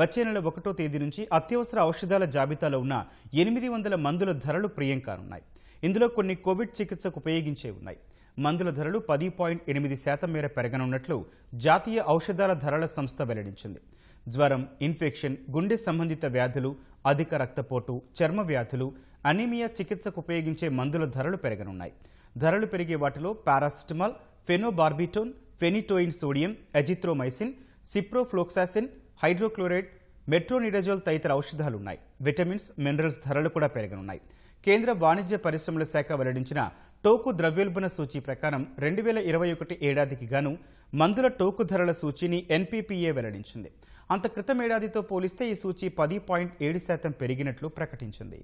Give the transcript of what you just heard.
వచ్చే నెల ఒకటో తేదీ నుంచి అత్యవసర ఔషధాల జాబితాలో ఉన్న ఎనిమిది వందల మందుల ధరలు ప్రియంకానున్నాయి ఇందులో కొన్ని కోవిడ్ చికిత్సకు ఉపయోగించే ఉన్నాయి మందుల ధరలు పది పాయింట్ ఎనిమిది శాతం మేర పెరగనున్నట్లు జాతీయ ఔషధాల ధరల సంస్థ వెల్లడించింది జ్వరం ఇన్ఫెక్షన్ గుండె సంబంధిత వ్యాధులు అధిక రక్తపోటు చర్మ వ్యాధులు అనీమియా చికిత్సకు ఉపయోగించే మందుల ధరలు పెరగనున్నాయి ధరలు పెరిగే వాటిలో paracetamol phenobarbitone phenytoin sodium azithromycin ciprofloxacin hydrochloride metronidazole తదితర ఔషధాలున్నాయి విటమిన్స్ మినరల్స్ ధరలు కూడా పెరగనున్నాయి కేంద్ర వాణిజ్య పరిశ్రమల శాఖ వెల్లడించిన టోకు ద్రవ్యోల్బణ సూచీ ప్రకారం రెండు వేల ఇరవై ఒకటి ఏడాదికి గాను మందుల టోకు ధరల సూచీని ఎన్పీపీఏ వెల్లడించింది అంత క్రితం ఏడాదితో పోలిస్తే ఈ సూచీ పది పాయింట్ ఏడు శాతం పెరిగినట్లు ప్రకటించింది